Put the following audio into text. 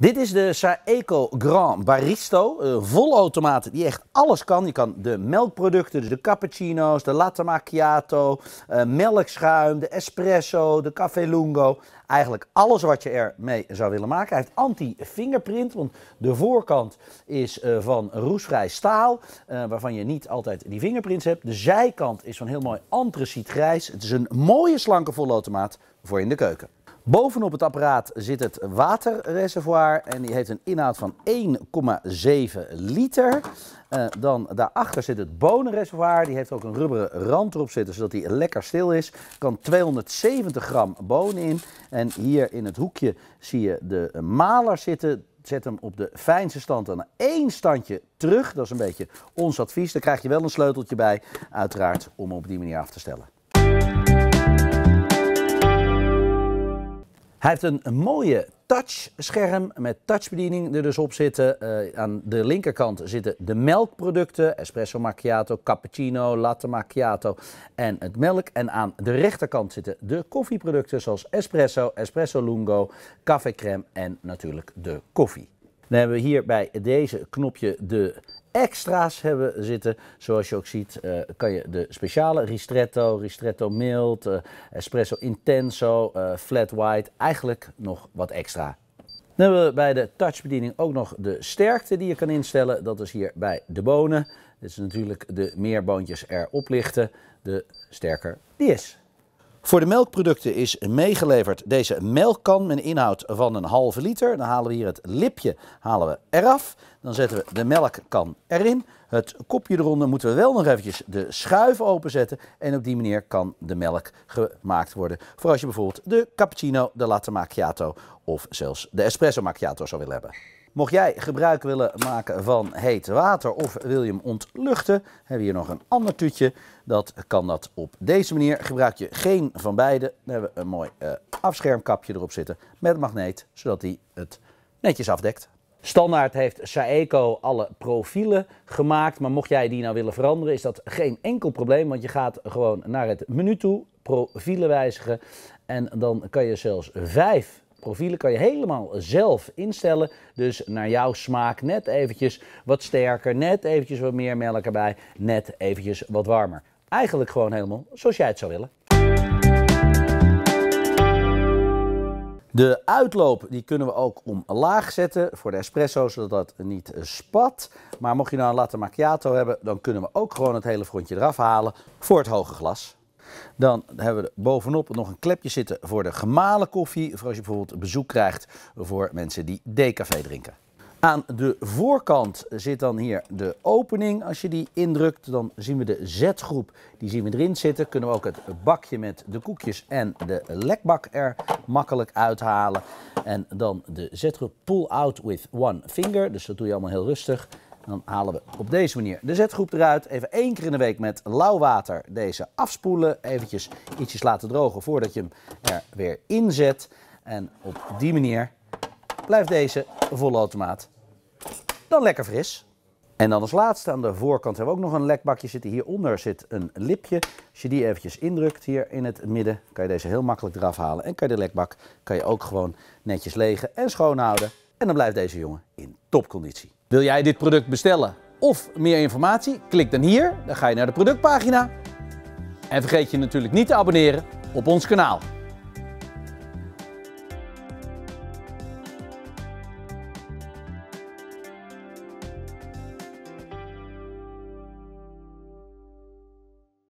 Dit is de Saeco Gran Baristo, Een volautomaat die echt alles kan. Je kan de melkproducten, dus de cappuccino's, de latte macchiato, uh, melkschuim, de espresso, de café lungo. Eigenlijk alles wat je ermee zou willen maken. Hij heeft anti-fingerprint, want de voorkant is eh, van roestvrij staal, eh, waarvan je niet altijd die vingerprints hebt. De zijkant is van heel mooi antracietgrijs. Het is een mooie slanke volautomaat voor in de keuken. Bovenop het apparaat zit het waterreservoir en die heeft een inhoud van 1,7 liter. Eh, dan daarachter zit het bonenreservoir. Die heeft ook een rubberen rand erop zitten, zodat die lekker stil is. Kan 270 gram bonen in. En hier in het hoekje zie je de maler zitten zet hem op de fijnste stand en één standje terug. Dat is een beetje ons advies. Daar krijg je wel een sleuteltje bij, uiteraard, om op die manier af te stellen. Hij heeft een, mooie touchscherm met touchbediening er dus op zitten. Eh, aan de linkerkant zitten de melkproducten, espresso macchiato, cappuccino, latte macchiato en het melk. En aan de rechterkant zitten de koffieproducten zoals espresso, espresso lungo, café crème en natuurlijk de koffie. Dan hebben we hier bij deze knopje de extra's hebben zitten. Zoals je ook ziet, eh, kan je de speciale ristretto, ristretto mild, eh, espresso intenso, eh, flat white, eigenlijk nog wat extra. Dan hebben we bij de touchbediening ook nog de sterkte die je kan instellen. Dat is hier bij de bonen. Dit is natuurlijk de meer boontjes erop lichten, de sterker die is. Voor de melkproducten is meegeleverd deze melkkan met een inhoud van een halve liter. Dan halen we hier het lipje halen we eraf. Dan zetten we de melkkan erin. Het kopje eronder moeten we wel nog eventjes de schuif openzetten. En op die manier kan de melk gemaakt worden. Voor als je bijvoorbeeld de cappuccino, de latte macchiato of zelfs de espresso macchiato zou willen hebben. Mocht jij gebruik willen maken van heet water of wil je hem ontluchten, hebben we hier nog een ander tuutje. Dat kan dat op deze manier. Gebruik je geen van beide, dan hebben we een mooi eh, afschermkapje erop zitten met een magneet, zodat hij het netjes afdekt. Standaard heeft Saeco alle profielen gemaakt, maar mocht jij die nou willen veranderen, is dat geen enkel probleem, want je gaat gewoon naar het menu toe, profielen wijzigen en dan kan je zelfs vijf Profielen kan je helemaal zelf instellen. Dus naar jouw smaak net eventjes wat sterker, net eventjes wat meer melk erbij, net eventjes wat warmer. Eigenlijk gewoon helemaal zoals jij het zou willen. De uitloop die kunnen we ook omlaag zetten voor de espresso, zodat dat niet eh, spat. Maar mocht je nou een latte macchiato hebben, dan kunnen we ook gewoon het hele frontje eraf halen voor het hoge glas. Dan hebben we bovenop nog een klepje zitten voor de gemalen koffie. Voor als je bijvoorbeeld bezoek krijgt voor mensen die decafé drinken. Aan de voorkant zit dan hier de opening. Als je die indrukt, dan zien we de Z-groep Die zien we erin zitten. Kunnen we ook het bakje met de koekjes en de lekbak er makkelijk uithalen. En dan de Z-groep pull out with one finger. Dus dat doe je allemaal heel rustig. Dan halen we op deze manier de zetgroep eruit. Even één keer in de week met lauw water deze afspoelen. Eventjes ietsjes laten drogen voordat je hem er weer inzet. En op die manier blijft deze volle automaat dan lekker fris. En dan als laatste aan de voorkant hebben we ook nog een lekbakje zitten. Hieronder zit een lipje. Als je die eventjes indrukt hier in het midden, kan je deze heel makkelijk eraf halen. En kan je de lekbak kan je ook gewoon netjes legen en schoonhouden. En dan blijft deze jongen in topconditie. Wil jij dit product bestellen of meer informatie? Klik dan hier, dan ga je naar de productpagina. En vergeet je natuurlijk niet te abonneren op ons kanaal.